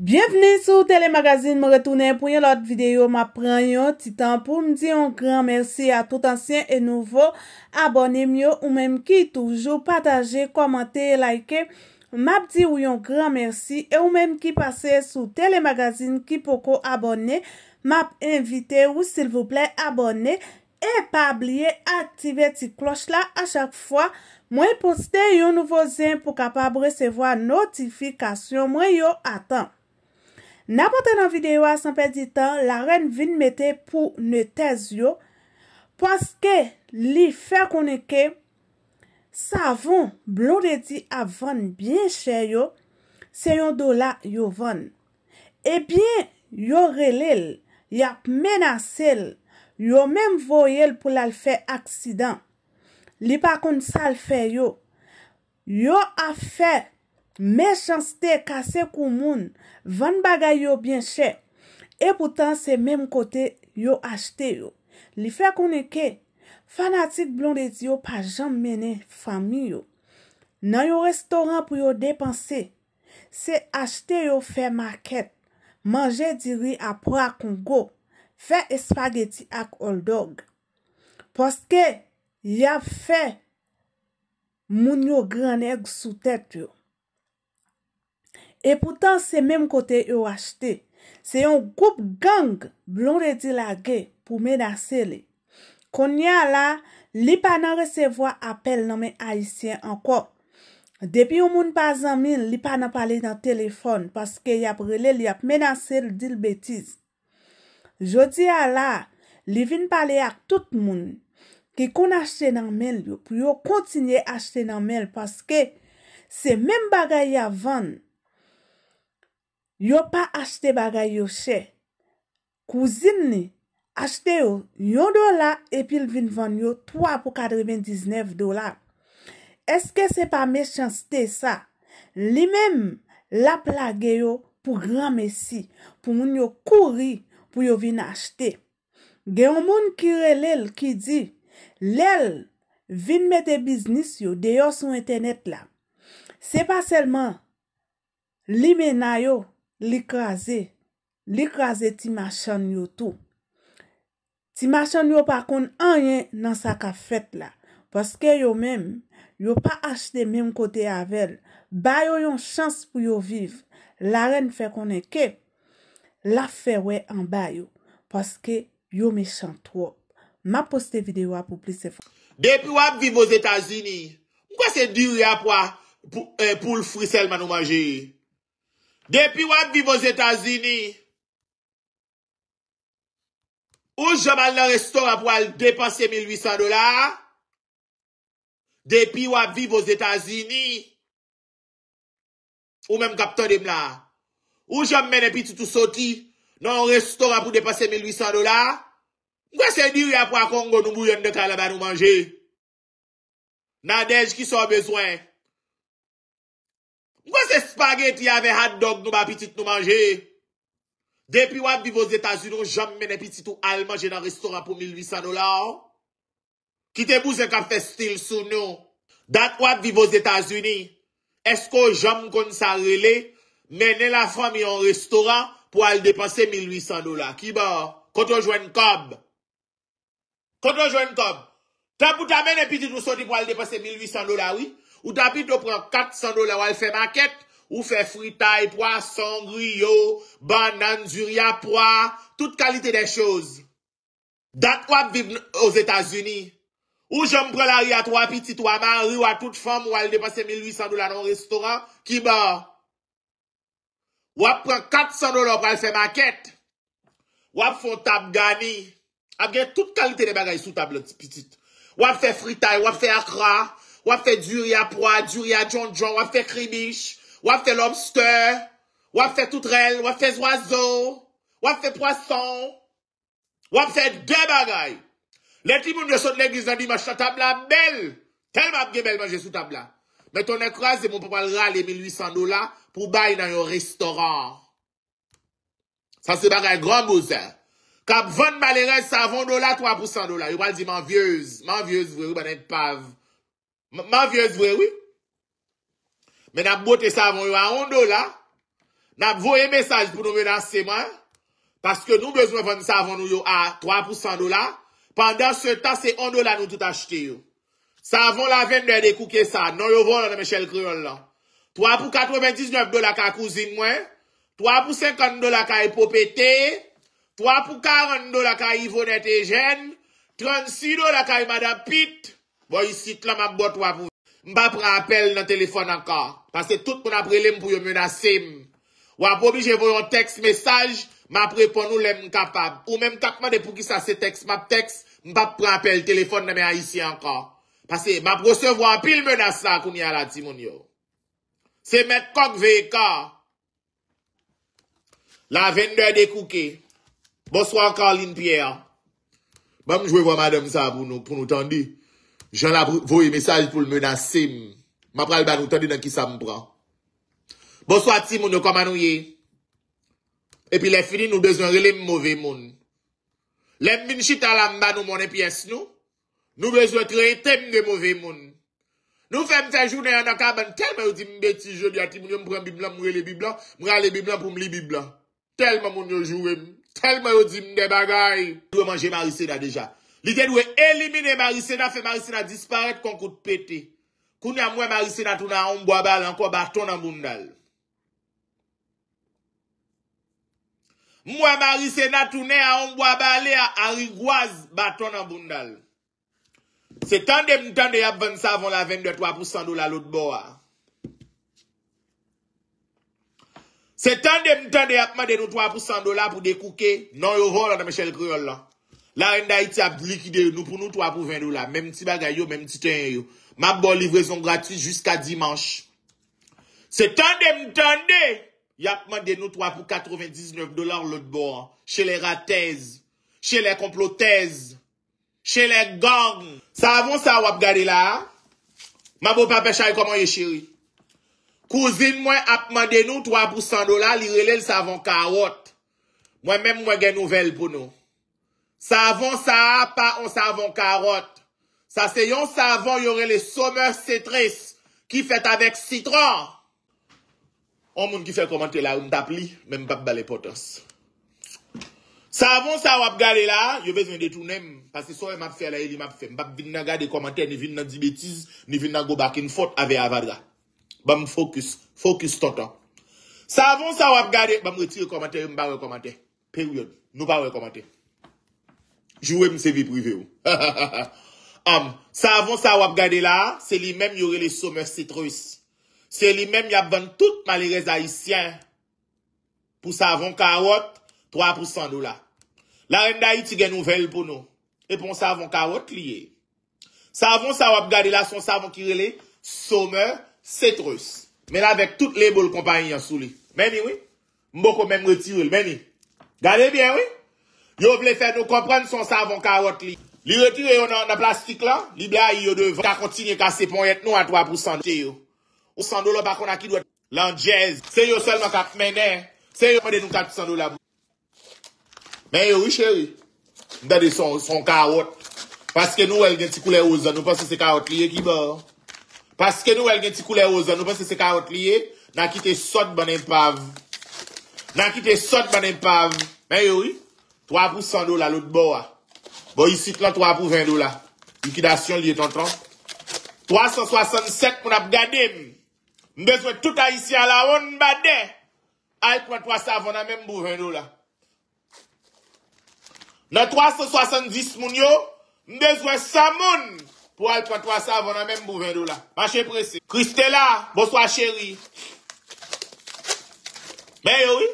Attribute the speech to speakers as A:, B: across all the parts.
A: Bienveni sou telemagazin mou retounen pou yon lot videyo. M ap pren yon titan pou m diyon gran mersi a tout ansyen e nouvo. Abonem yo ou menm ki toujou pataje, komante, like. M ap diyon gran mersi e ou menm ki pase sou telemagazin ki poko abonem. M ap invite ou silvouple abonem. E pa ablie aktive ti kloch la a chak fwa. Mwen poste yon nouvo zin pou kapab resevo a notifikasyon mwen yon atan. N apote nan videyo a sanpe di tan, la ren vin mette pou ne tez yo. Paske li fe konike, savon blon de di ap ven bien che yo, se yon do la yo ven. Ebyen, yo relil, yap menasil, yo menm voyil pou la fe aksidan. Li pa kon sa al fe yo. Yo a fe... Mè chansite kase kou moun, van bagay yo byen chè, e poutan se mèm kote yo achte yo. Li fè konen ke, fanatik blondet yo pa jan mènen fami yo. Nan yo restoran pou yo depanse, se achte yo fè market, manje diri apwa kongou, fè espageti ak oldog. Poske, ya fè moun yo granèk sou tèt yo. E poutan se menm kote yo achte, se yon goup gang blon re di la ge pou menase li. Kon ya la, li pa nan resevo apel nan men aisyen anko. Depi yo moun pazan mil, li pa nan pale nan telefon, paske yap rele li ap menase li dil betiz. Jo di ya la, li vin pale ak tout moun ki kon achte nan men yo pou yo kontinye achte nan men paske se menm bagay ya van. yo pa achte bagay yo chè. Kouzin ni, achte yo, yon do la, epil vin van yo, 3 pou 99 do la. Eske se pa mechanste sa? Li mem, lapla ge yo, pou gran mesi, pou moun yo kouri, pou yo vin achte. Ge omoun kire lel ki di, lel, vin mette biznis yo, deyo sou internet la. Se pa selman, li mena yo, Likraze, likraze ti machan yo tou. Ti machan yo pa kon anye nan sa ka fèt la. Paske yo men, yo pa achte men kote avel. Bayo yon chans pou yo viv. La ren fè konen ke, la fè we an bayo. Paske yo me chan tro. Ma poste videyo apou plis se fò.
B: Depi wap viv wos Etasini, mkwa se diri apwa pou l frisel man ou majiye? Depi wap vi vo Zetazini, ou jaman nan restora pou al depase 1800 dolar, depi wap vi vo Zetazini, ou menm kapton dem la, ou jaman menm pi toutou soti, nan restora pou depase 1800 dolar, mwen se diri apwa kongo nou mou yon de kalaba nou manje, nan dej ki son bezwen, Kwa se spageti ave hotdog nou ba pitit nou manje? Depi wap vi vos Etats-Unis, jom mene pitit ou al manje nan restoran pou 1800 dolar? Kite bou se kafe stil sou nou, dat wap vi vos Etats-Unis, esko jom kon sa rele menen la fami an restoran pou al depanse 1800 dolar? Ki ba? Koto jwen kab? Koto jwen kab? Ta pouta mene pitit ou soti pou al depanse 1800 dolar, wii? Ou tapit nou pran 400 dola wal fè maket. Ou fè fritay, poy, sangri, yo, banan, zurya, poy. Tout kalite de chouz. Dat wap viv nou os Etats-Unis. Ou jom pran la ri at wap itit, waman, ri wap tout fom wal depase 1800 dola nan restoran. Ki ba? Wap pran 400 dola wap pran fè maket. Wap fon tap gani. Ap gen tout kalite de bagay sou tablote pitit. Wap fè fritay, wap fè akra. Wap fè maket. Wap fè duri apwa, duri adjonjon, wap fè kribish, wap fè lomster, wap fè toutrel, wap fè zwazo, wap fè poason, wap fè ge bagay. Lè ti moun yo sot lè gizan di mò chan tabla bel, tel mò ap ge bel manje sou tabla. Mè ton ekwaze moun papal ral e 1800 dola pou bay nan yo restoran. San se bagay gran mouze. Kap vòn malere savon dola 3% dola. Yo bal di man viez, man viez vwe ou banen pav. Ma viez vwe wè wè. Men ap bote savon yo a 1 dola. Nap vwe mesaj pou nou menase mwen. Paske nou bezon vwende savon yo a 3% dola. Pandan se tas se 1 dola nou tout achete yo. Savon la vende de kouke sa. Non yo vwende me chel kriyon la. 3 pou 99 dola ka kouzin mwen. 3 pou 50 dola ka ipopete. 3 pou 40 dola ka ivo nete jen. 36 dola ka imadapit. Mba pre apel nan telefon anka. Pase tout moun aprele m pou yo menase m. Wap obi je voyon teks mesaj. Mba pre pon nou lem kapab. Ou men takman de pou ki sa se teks. Mba pre apel telefon nan men a isi anka. Pase mba pre se voyon pil menasa akouni alati moun yo. Se met kok vey ka. La vende de kouke. Mba swan kalin pier. Mba mjwe vwa madem sa pou nou tan di. jen la vouye mesaj pou l menase m, ma pral banoutan di nan ki sa m pran. Bo swati moun yo koma nou ye, epi le fini nou dezon rele m mouve moun. Lem vini chitalan m banou moun e piyes nou, nou dezon kreye tem de mouve moun. Nou fem te jounen an akaban, tel m yo di m beti jouni ati moun yo m pran biblan m wè le biblan, m wè le biblan pou m li biblan. Tel m moun yo jouni m, tel m yo di m de bagay. Jouman jè ma usena deja. Lide dwe elimine Marisena, fe Marisena disparet kon kout pete. Koun ya mwen Marisena tou nan anbo abale anko baton nan bundal. Mwen Marisena tou nan anbo abale a Arigwaz baton nan bundal. Se tan de mn tan de yap ven sa von la ven de 3% do la lout bo a. Se tan de mn tan de yap man de nou 3% do la pou de kouke, nan yo ho lantan me chel kriol lant. La enda iti ap likide yo nou pou nou 3 pou 20 dolar. Mem ti bagay yo, mem ti ten yo. Ma bo livrezon gratis jusqu'a dimanche. Se tande m tande, ya ap mande nou 3 pou 99 dolar lout bo. Che le ratez, che le komplotez, che le gang. Savon sa wap gade la, ma bo pape chay koman ye chiri. Kouzin mwen ap mande nou 3 pou 100 dolar, li rele l savon karot. Mwen men mwen gen nouvel pou nou. Savon sa a pa ou savon karot. Sa se yon savon yore le somer setres. Ki fet avèk sitran. Ou moun ki fet komante la ou m tap li. Mèm bap bale potos. Savon sa wap gade la. Yo vèzwen de tou nem. Pase sou yon map fè la yon map fè. Mbap vin nan gade komante. Ni vin nan di betiz. Ni vin nan go bak in fot avè avarga. Bam fokus. Fokus ton ton. Savon sa wap gade. Bam weti yon komante. Yon mba wè komante. Periode. Nou pa wè komante. Jouwe mse vi prive ou. Savon sa wap gade la, se li men yore le somer sitrous. Se li men yap ven tout malirez a isyen. Pou savon karot, 3% do la. La renda iti gen nouvel pou nou. E pou savon karot liye. Savon sa wap gade la, son savon kire le somer sitrous. Men avèk tout le bol kompanyan sou li. Men mi wè. Mbokou men mweti wè. Men mi. Gade bien wè. Yo vle fè nou komprenn son savon kawot li. Li wè ti wè yon nan plastik lan, li bla yon devan, ta kontinye kase pon yet nou an 3% yo. Ou sando lò bako nan ki dwe lan jez. Se yo selman kak menè, se yo mwede nou kak sando la bou. Men yo wè chè wè, mdade son kawot. Paske nou wè gen ti koule ozan, nou panse se kawot liye ki bo. Paske nou wè gen ti koule ozan, nou panse se kawot liye, nan ki te sot banen pav. Nan ki te sot banen pav. Men yo wè, 3 pou 100 do la lout bo wa. Bo yisit lan 3 pou 20 do la. Likidasyon liye 30. 367 moun ap gade m. Mbezwe touta yisi ala woun mbade. Alpwa 3 sa vona menm pou 20 do la. Nan 370 moun yo. Mbezwe 100 moun. Pou alpwa 3 sa vona menm pou 20 do la. Mache prese. Kristela, boso a cheri. Meyo yi.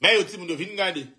B: Meyo ti moun devine gande.